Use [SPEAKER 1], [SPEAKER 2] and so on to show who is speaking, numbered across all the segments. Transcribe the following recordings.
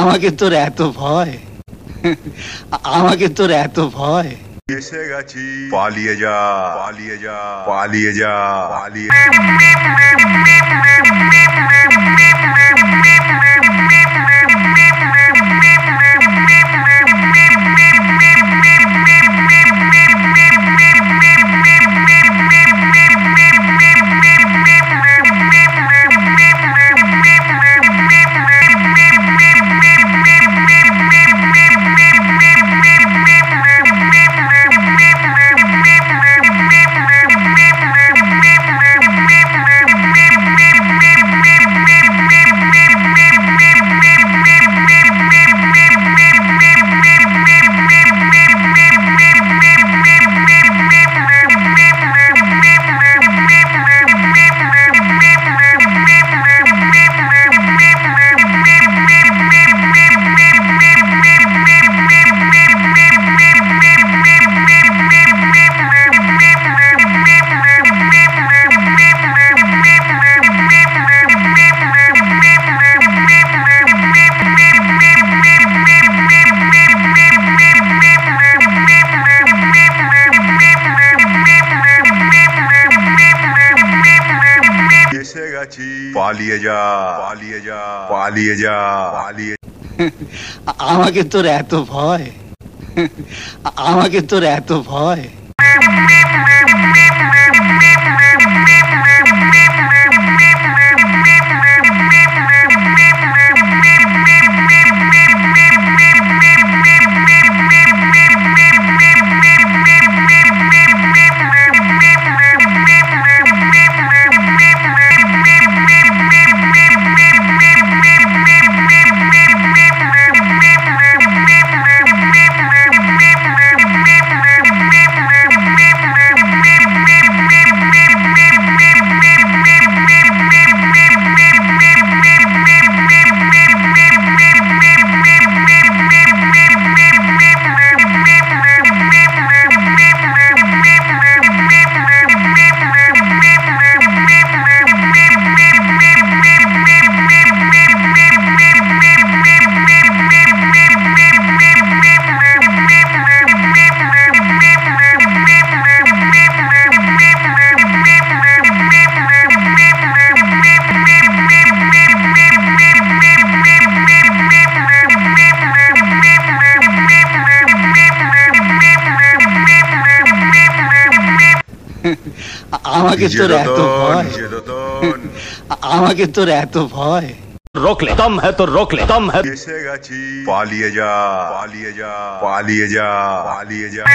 [SPEAKER 1] আমাকে তোর এত ভয় আমাকে তোর এত ভয় এসে গেছি পালিয়ে যা পালিয়ে যা পালিয়ে যা পালিয়ে পালিয়ে পালিয়ে যা যা পালিয়ে যা পালিয়ে আমাকে তোর এত ভয় আমাকে তোর এত ভয় আমাকে তো এত ভয় আমাকে তো এত ভয় रोक ले दम है तो रोक ले दम है पालिए जा पालिए जा पालिए जा पालिए जा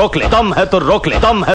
[SPEAKER 1] रोक ले कम है तो रोक ले कम है